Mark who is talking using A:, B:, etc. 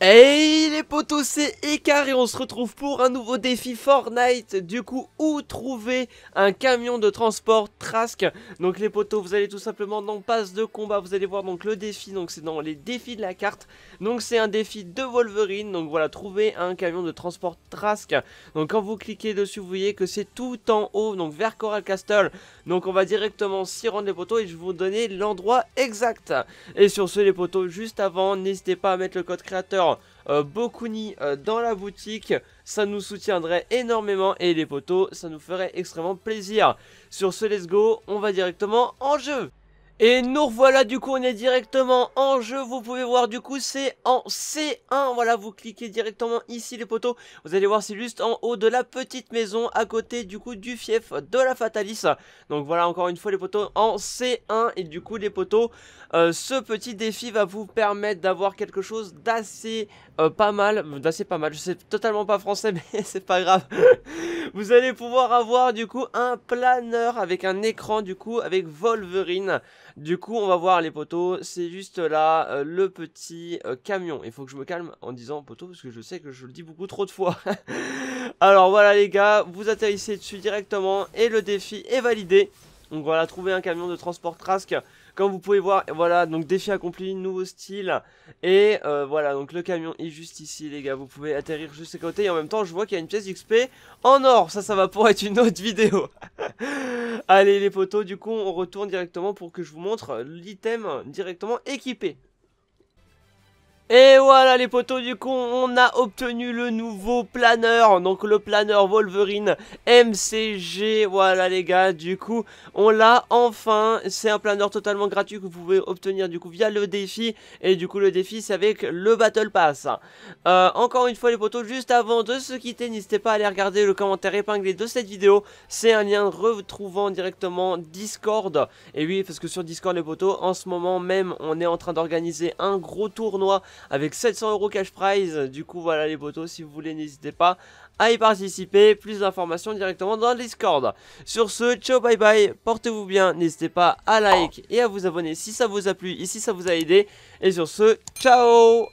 A: 哎。les potos c'est Écart et on se retrouve pour un nouveau défi Fortnite Du coup où trouver un camion de transport Trask Donc les potos vous allez tout simplement dans passe de combat Vous allez voir donc le défi donc c'est dans les défis de la carte Donc c'est un défi de Wolverine Donc voilà trouver un camion de transport Trask Donc quand vous cliquez dessus vous voyez que c'est tout en haut donc vers Coral Castle Donc on va directement s'y rendre les potos et je vais vous donner l'endroit exact Et sur ce les potos juste avant n'hésitez pas à mettre le code créateur euh, Bokuni euh, dans la boutique. Ça nous soutiendrait énormément et les poteaux, ça nous ferait extrêmement plaisir. Sur ce, let's go, on va directement en jeu et nous revoilà du coup on est directement en jeu, vous pouvez voir du coup c'est en C1, voilà vous cliquez directement ici les poteaux, vous allez voir c'est juste en haut de la petite maison à côté du coup du fief de la Fatalis, donc voilà encore une fois les poteaux en C1 et du coup les poteaux, euh, ce petit défi va vous permettre d'avoir quelque chose d'assez euh, pas mal, d'assez pas mal, je sais totalement pas français mais c'est pas grave, vous allez pouvoir avoir du coup un planeur avec un écran du coup avec Wolverine, du coup, on va voir les poteaux. C'est juste là euh, le petit euh, camion. Il faut que je me calme en disant poteau parce que je sais que je le dis beaucoup trop de fois. Alors voilà les gars, vous atterrissez dessus directement et le défi est validé. Donc voilà, trouver un camion de transport Trask. Comme vous pouvez voir, voilà, donc défi accompli, nouveau style. Et euh, voilà, donc le camion est juste ici, les gars. Vous pouvez atterrir juste à côté. Et en même temps, je vois qu'il y a une pièce XP en or. Ça, ça va pour être une autre vidéo. Allez les photos, du coup on retourne directement pour que je vous montre l'item directement équipé. Et voilà les potos du coup on a obtenu le nouveau planeur donc le planeur Wolverine MCG voilà les gars du coup on l'a enfin c'est un planeur totalement gratuit que vous pouvez obtenir du coup via le défi et du coup le défi c'est avec le Battle Pass euh, encore une fois les potos juste avant de se quitter n'hésitez pas à aller regarder le commentaire épinglé de cette vidéo c'est un lien retrouvant directement Discord et oui parce que sur Discord les potos en ce moment même on est en train d'organiser un gros tournoi avec 700 euros cash prize. Du coup, voilà les potos, si vous voulez, n'hésitez pas à y participer. Plus d'informations directement dans le Discord. Sur ce, ciao, bye bye, portez-vous bien. N'hésitez pas à liker et à vous abonner si ça vous a plu ici ça vous a aidé. Et sur ce, ciao